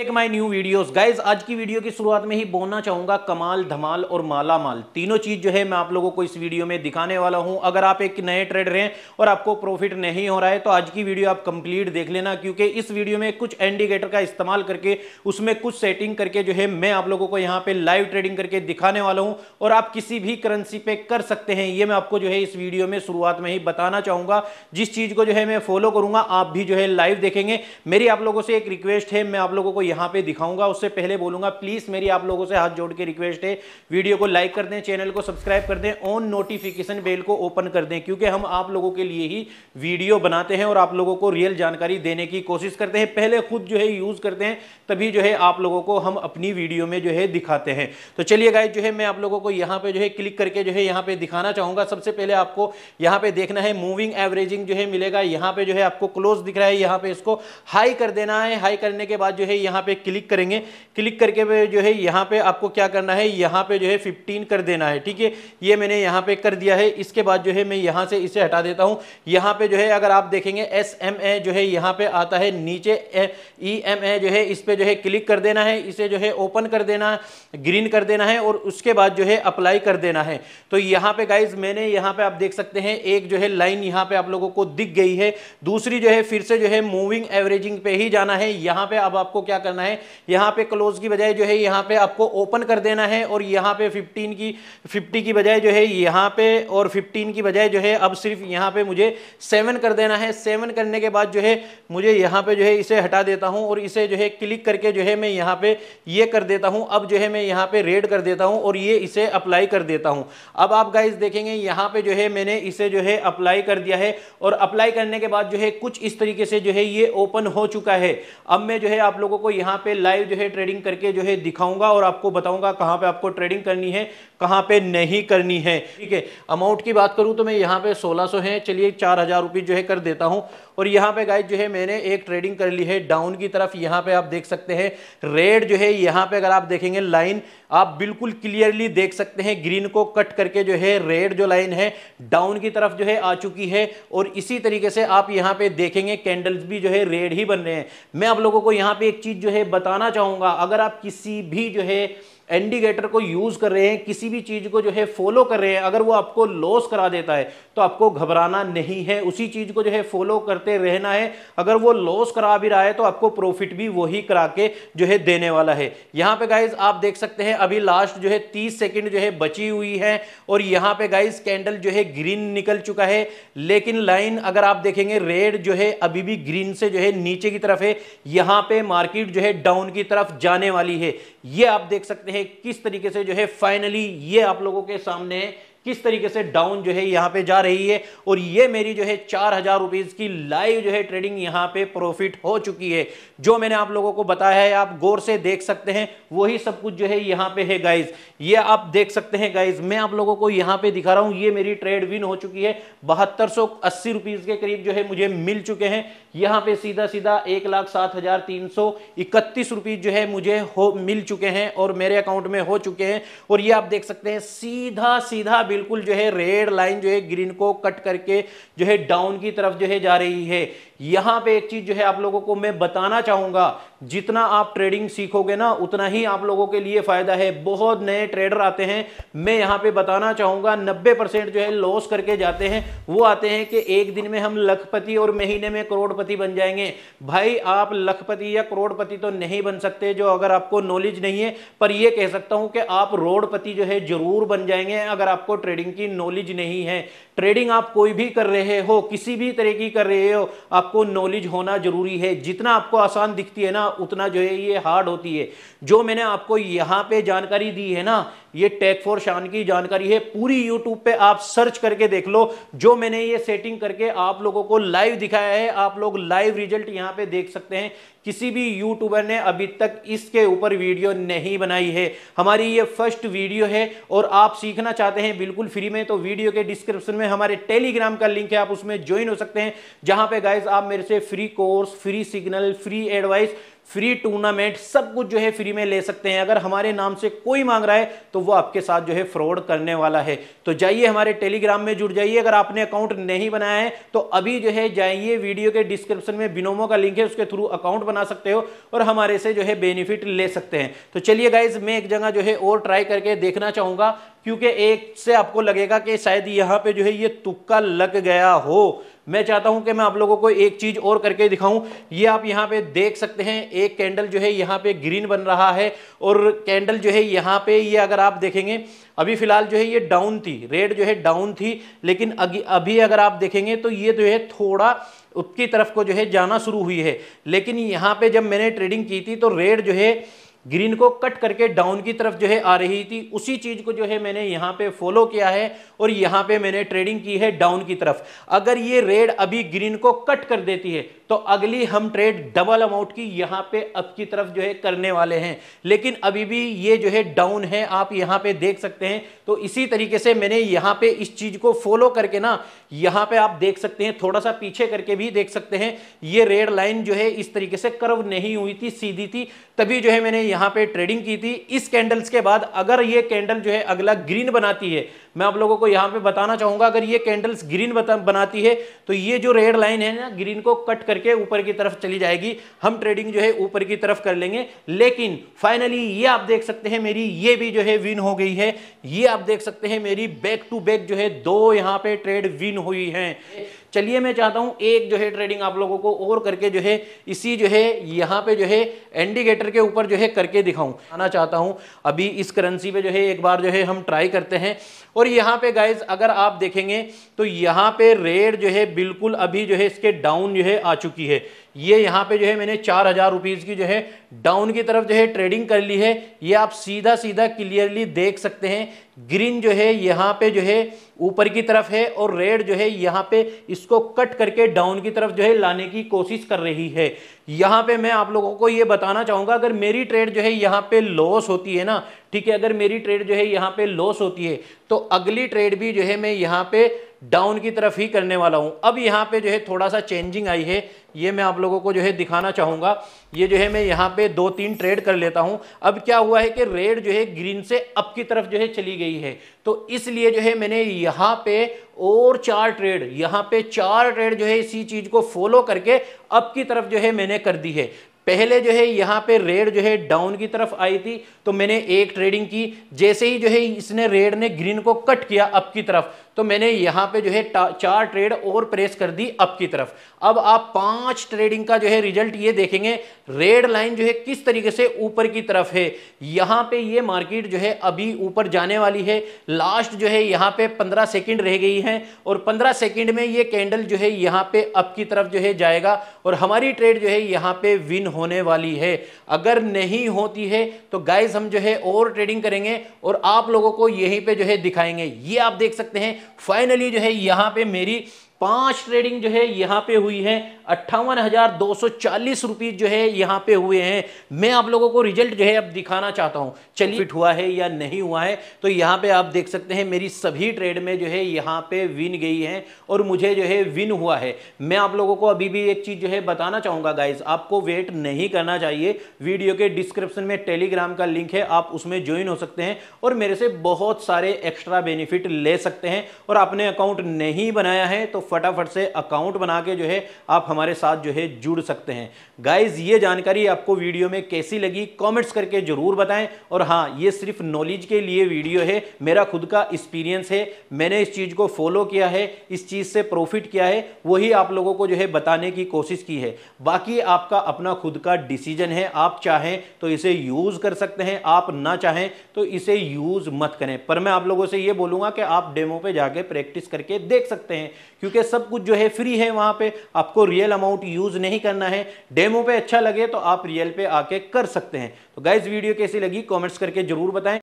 एक my new videos guys आज की वीडियो की शुरुआत में ही बोलना चाहूंगा कमाल धमाल और माला माल तीनों चीज जो है मैं आप लोगों को इस वीडियो में दिखाने वाला हूं अगर आप एक नए ट्रेडर हैं और आपको प्रॉफिट नहीं हो रहा है तो आज की वीडियो आप कंप्लीट देख लेना क्योंकि इस वीडियो में कुछ इंडिकेटर का इस्तेमाल करके उसमें कुछ सेटिंग करके जो है मैं आप लोगों को यहाँ पे लाइव ट्रेडिंग करके दिखाने वाला हूँ और आप किसी भी करेंसी पे कर सकते हैं ये मैं आपको जो है इस वीडियो में शुरुआत में ही बताना चाहूंगा जिस चीज को जो है मैं फॉलो करूंगा आप भी जो है लाइव देखेंगे मेरी आप लोगों से एक रिक्वेस्ट है मैं आप लोगों को यहाँ पे दिखाऊंगा उससे पहले बोलूंगा प्लीज मेरी आप लोगों से हाथ जोड़ के रिक्वेस्ट है वीडियो को लाइक कर दें चैनल को सब्सक्राइब कर दें ऑन नोटिफिकेशन बेल को ओपन कर दें क्योंकि हम आप लोगों के लिए ही वीडियो बनाते हैं और आप लोगों को रियल जानकारी देने की कोशिश करते हैं पहले खुद जो है यूज करते हैं तभी जो है आप लोगों को हम अपनी वीडियो में जो है दिखाते हैं तो चलिए गाय जो है मैं आप लोगों को यहाँ पे जो है क्लिक करके जो है यहाँ पे दिखाना चाहूंगा सबसे पहले आपको यहाँ पे देखना है मूविंग एवरेजिंग जो है मिलेगा यहाँ पे जो है आपको क्लोज दिख रहा है यहाँ पे इसको हाई कर देना है हाई करने के बाद जो है यहाँ पे क्लिक करेंगे क्लिक करके पे जो है यहाँ पे आपको क्या करना है यहाँ पे जो है 15 कर देना है ठीक है ये मैंने यहाँ पे कर दिया है इसके बाद जो है मैं यहाँ से इसे हटा देता हूँ यहाँ पे जो है अगर आप देखेंगे एस एम ए जो है यहाँ पे आता है नीचे ई एम ए जो है इस पर जो है क्लिक कर देना है इसे जो है ओपन कर देना ग्रीन कर देना है और उसके बाद जो है अप्लाई कर देना है तो यहाँ पे गाइज मैंने यहाँ पे आप देख सकते हैं एक जो है लाइन यहाँ पे आप लोगों को दिख गई है दूसरी जो है फिर से जो है मूविंग एवरेजिंग पे ही जाना है यहाँ पे अब आपको क्या क्या करना है यहाँ पे क्लोज की बजाय जो है यहाँ पे आपको ओपन कर देना है और यहाँ पे 15 की 50 की बजाय जो है यहाँ पे और 15 की बजाय जो है अब सिर्फ यहाँ पे मुझे सेवन कर देना है सेवन करने के बाद जो है मुझे यहाँ पे जो है इसे हटा देता हूँ और इसे जो है क्लिक करके जो है मैं यहाँ पे ये कर देता हूँ अब जो है मैं यहाँ पे रेड कर देता हूँ और ये इसे अप्लाई कर देता हूँ अब आप गाइज देखेंगे यहाँ पे जो है मैंने इसे जो है अप्लाई कर दिया है और अप्लाई करने के बाद जो है कुछ इस तरीके से जो है ये ओपन हो चुका है अब मैं जो है आप लोगों को यहाँ पे लाइव जो है ट्रेडिंग करके जो है दिखाऊंगा और आपको बताऊंगा कहाँ पे आपको ट्रेडिंग करनी है कहाँ पे नहीं करनी है ठीक है अमाउंट की बात करूँ तो मैं यहाँ पे सोलह सौ है चलिए चार हजार रुपये जो है कर देता हूँ और यहाँ पे गाइज जो है मैंने एक ट्रेडिंग कर ली है डाउन की तरफ यहाँ पे आप देख सकते हैं रेड जो है यहाँ पे अगर आप देखेंगे लाइन आप बिल्कुल क्लियरली देख सकते हैं ग्रीन को कट करके जो है रेड जो लाइन है डाउन की तरफ जो है आ चुकी है और इसी तरीके से आप यहाँ पे देखेंगे कैंडल्स भी जो है रेड ही बन रहे हैं मैं आप लोगों को यहाँ पे एक चीज़ जो है बताना चाहूँगा अगर आप किसी भी जो है इंडिकेटर को यूज कर रहे हैं किसी भी चीज को जो है फॉलो कर रहे हैं अगर वो आपको लॉस करा देता है तो आपको घबराना नहीं है उसी चीज को जो है फॉलो करते रहना है अगर वो लॉस करा भी रहा है तो आपको प्रॉफिट भी वही करा के जो है देने वाला है यहां पे गाइज आप देख सकते हैं अभी लास्ट जो है तीस सेकेंड जो है बची हुई है और यहां पे गाइज कैंडल जो है ग्रीन निकल चुका है लेकिन लाइन अगर आप देखेंगे रेड जो है अभी भी ग्रीन से जो है नीचे की तरफ है यहां पे मार्केट जो है डाउन की तरफ जाने वाली है ये आप देख सकते हैं देखें किस तरीके से जो है फाइनली ये आप लोगों के सामने किस तरीके से डाउन जो है यहाँ पे जा रही है और ये मेरी जो है चार हजार रुपीज की लाइव जो है ट्रेडिंग यहाँ पे प्रॉफिट हो चुकी है जो मैंने आप लोगों को बताया है आप गौर से देख सकते हैं वही सब कुछ जो है यहाँ पे है गाइज ये आप देख सकते हैं गाइज मैं आप लोगों को यहाँ पे दिखा रहा हूँ ये मेरी ट्रेड विन हो चुकी है बहत्तर सौ अस्सी रुपीज के करीब जो है मुझे मिल चुके हैं यहाँ पे सीधा सीधा एक लाख सात हजार तीन सौ इकतीस रुपीज जो है मुझे हो मिल चुके हैं और मेरे अकाउंट में हो चुके हैं और ये आप देख सकते हैं सीधा सीधा बिल्कुल जो है रेड लाइन जो है ग्रीन को कट करके जो है डाउन की तरफ जो है जा रही है यहां पे एक चीज जो है आप लोगों को मैं बताना चाहूंगा जितना आप ट्रेडिंग सीखोगे ना उतना ही आप लोगों के लिए फायदा है बहुत नए ट्रेडर आते हैं मैं यहां पे बताना चाहूंगा 90 परसेंट जो है लॉस करके जाते हैं वो आते हैं कि एक दिन में हम लखपति और महीने में करोड़पति बन जाएंगे भाई आप लखपति या करोड़पति तो नहीं बन सकते जो अगर आपको नॉलेज नहीं है पर यह कह सकता हूं कि आप रोडपति जो है जरूर बन जाएंगे अगर आपको ट्रेडिंग की नॉलेज नहीं है ट्रेडिंग आप कोई भी कर रहे हो किसी भी तरह की कर रहे हो आप आपको नॉलेज होना जरूरी है जितना आपको आसान दिखती है ना उतना जो है ये हार्ड होती है जो मैंने आपको यहाँ पे जानकारी दी है ना ये टेक फॉर शान की जानकारी है पूरी यूट्यूब पे आप सर्च करके देख लो जो मैंने ये सेटिंग करके आप लोगों को लाइव दिखाया है आप लोग लाइव रिजल्ट यहाँ पे देख सकते हैं किसी भी यूट्यूबर ने अभी तक इसके ऊपर वीडियो नहीं बनाई है हमारी ये फर्स्ट वीडियो है और आप सीखना चाहते हैं बिल्कुल फ्री में तो वीडियो के डिस्क्रिप्शन में हमारे टेलीग्राम का लिंक है आप उसमें ज्वाइन हो सकते हैं जहां पे गाइज आप मेरे से free course free signal free advice free tournament सब कुछ जो है फ्री में ले सकते हैं अगर हमारे नाम से कोई मांग रहा है तो वो आपके साथ जो है फ्रॉड करने वाला है तो जाइए हमारे टेलीग्राम में जुड़ जाइए अगर आपने अकाउंट नहीं बनाया है तो अभी जो है जाइए वीडियो के डिस्क्रिप्शन में बिनोमो का लिंक है उसके थ्रू अकाउंट बना सकते हो और हमारे से जो है बेनिफिट ले सकते हैं तो चलिए गाइज मैं एक जगह जो है और ट्राई करके देखना चाहूंगा क्योंकि एक से आपको लगेगा कि शायद यहाँ पे जो है ये तुक्का लग गया हो मैं चाहता हूं कि मैं आप लोगों को एक चीज और करके दिखाऊं ये आप यहां पे देख सकते हैं एक कैंडल जो है यहां पे ग्रीन बन रहा है और कैंडल जो है यहां पे ये अगर आप देखेंगे अभी फिलहाल जो है ये डाउन थी रेड जो है डाउन थी लेकिन अभी अगर आप देखेंगे तो ये जो है थोड़ा उसकी तरफ को जो है जाना शुरू हुई है लेकिन यहाँ पे जब मैंने ट्रेडिंग की थी तो रेड जो है ग्रीन को कट करके डाउन की तरफ जो है आ रही थी उसी चीज को जो है मैंने यहाँ पे फॉलो किया है और यहाँ पे मैंने ट्रेडिंग की है डाउन की तरफ अगर ये रेड अभी ग्रीन को कट कर देती है तो अगली हम ट्रेड डबल अमाउंट की यहाँ पे अप की तरफ जो है करने वाले हैं लेकिन अभी भी ये जो है डाउन है आप यहाँ पे देख सकते हैं तो इसी तरीके से मैंने यहाँ पे इस चीज को फॉलो करके ना यहाँ पे आप देख सकते हैं थोड़ा सा पीछे करके भी देख सकते हैं ये रेड लाइन जो है इस तरीके से कर्व नहीं हुई थी सीधी थी तभी जो है मैंने यहां पे ट्रेडिंग की थी इस कैंडल्स के बाद अगर ये कैंडल जो है अगला ग्रीन बनाती है मैं आप लोगों को यहाँ पे बताना चाहूंगा अगर ये कैंडल्स ग्रीन बनाती है तो ये जो रेड लाइन है ना ग्रीन को कट करके ऊपर की तरफ चली जाएगी हम ट्रेडिंग जो है ऊपर की तरफ कर लेंगे लेकिन फाइनली ये आप देख सकते हैं मेरी ये भी जो है विन हो गई है ये आप देख सकते हैं मेरी बैक टू बैक जो है दो यहाँ पे ट्रेड विन हुई है चलिए मैं चाहता हूं एक जो है ट्रेडिंग आप लोगों को और करके जो है इसी जो है यहाँ पे जो है इंडिकेटर के ऊपर जो है करके दिखाऊं आना चाहता हूं अभी इस करेंसी पे जो है एक बार जो है हम ट्राई करते हैं और यहाँ पे गाइज अगर आप देखेंगे तो यहाँ पे रेट जो है बिल्कुल अभी जो है इसके डाउन जो है आ चुकी है ये यहाँ पे जो है मैंने चार हज़ार रुपीज़ की जो है डाउन की तरफ जो है ट्रेडिंग कर ली है ये आप सीधा सीधा क्लियरली देख सकते हैं ग्रीन जो है यहाँ पे जो है ऊपर की तरफ है और रेड जो है यहाँ पे इसको कट करके डाउन की तरफ जो है लाने की कोशिश कर रही है यहाँ पे मैं आप लोगों को ये बताना चाहूँगा अगर मेरी ट्रेड जो है यहाँ पे लॉस होती है ना ठीक है अगर मेरी ट्रेड जो है यहाँ पे लॉस होती है तो अगली ट्रेड भी जो है मैं यहाँ पे डाउन की तरफ ही करने वाला हूं अब यहाँ पे जो है थोड़ा सा चेंजिंग आई है ये मैं आप लोगों को जो है दिखाना चाहूंगा ये जो है मैं यहाँ पे दो तीन ट्रेड कर लेता हूं अब क्या हुआ है कि रेड जो है ग्रीन से अप की तरफ जो है चली गई है तो इसलिए जो है मैंने यहाँ पे और चार ट्रेड यहाँ पे चार ट्रेड जो है इसी चीज़ को फॉलो करके अप की तरफ जो है मैंने कर दी है पहले जो है यहाँ पे रेड जो है डाउन की तरफ आई थी तो मैंने एक ट्रेडिंग की जैसे ही जो है इसने रेड ने ग्रीन को कट किया अप की तरफ तो मैंने यहां पे जो है चार ट्रेड और प्रेस कर दी अप की तरफ अब आप पांच ट्रेडिंग का जो है रिजल्ट ये देखेंगे रेड लाइन जो है किस तरीके से ऊपर की तरफ है यहां पे ये मार्केट जो है अभी ऊपर जाने वाली है लास्ट जो है यहाँ पे पंद्रह सेकेंड रह गई है और पंद्रह सेकेंड में ये कैंडल जो है यहाँ पे अप की तरफ जो है जाएगा और हमारी ट्रेड जो है यहाँ पे विन होने वाली है अगर नहीं होती है तो गाइज हम जो है और ट्रेडिंग करेंगे और आप लोगों को यहीं पर जो है दिखाएंगे ये आप देख सकते हैं फाइनली जो है यहाँ पे मेरी पांच ट्रेडिंग जो है यहां पे हुई है अट्ठावन हजार दो सौ चालीस रुपीज जो है यहां पे हुए हैं मैं आप लोगों को रिजल्ट जो है अब दिखाना चाहता हूं चलिए फिट हुआ है या नहीं हुआ है तो यहां पे आप देख सकते हैं मेरी सभी ट्रेड में जो है यहां पे विन गई है और मुझे जो है विन हुआ है मैं आप लोगों को अभी भी एक चीज जो है बताना चाहूंगा गाइज आपको वेट नहीं करना चाहिए वीडियो के डिस्क्रिप्शन में टेलीग्राम का लिंक है आप उसमें ज्वाइन हो सकते हैं और मेरे से बहुत सारे एक्स्ट्रा बेनिफिट ले सकते हैं और आपने अकाउंट नहीं बनाया है तो फटाफट से अकाउंट बना के जो है आप हमारे साथ जो है जुड़ सकते हैं गाइज ये जानकारी आपको वीडियो में कैसी लगी कॉमेंट्स करके जरूर बताएं और हाँ ये सिर्फ नॉलेज के लिए वीडियो है मेरा खुद का एक्सपीरियंस है मैंने इस चीज़ को फॉलो किया है इस चीज़ से प्रॉफिट किया है वही आप लोगों को जो है बताने की कोशिश की है बाकी आपका अपना खुद का डिसीजन है आप चाहें तो इसे यूज़ कर सकते हैं आप ना चाहें तो इसे यूज़ मत करें पर मैं आप लोगों से यह बोलूंगा कि आप डेमो पे जाके प्रैक्टिस करके देख सकते हैं क्योंकि के सब कुछ जो है फ्री है वहां पे आपको रियल अमाउंट यूज़ नहीं करना है डेमो पे अच्छा लगे तो आप रियल पे आके कर सकते हैं तो गाइज वीडियो कैसी लगी कॉमेंट्स करके जरूर बताएं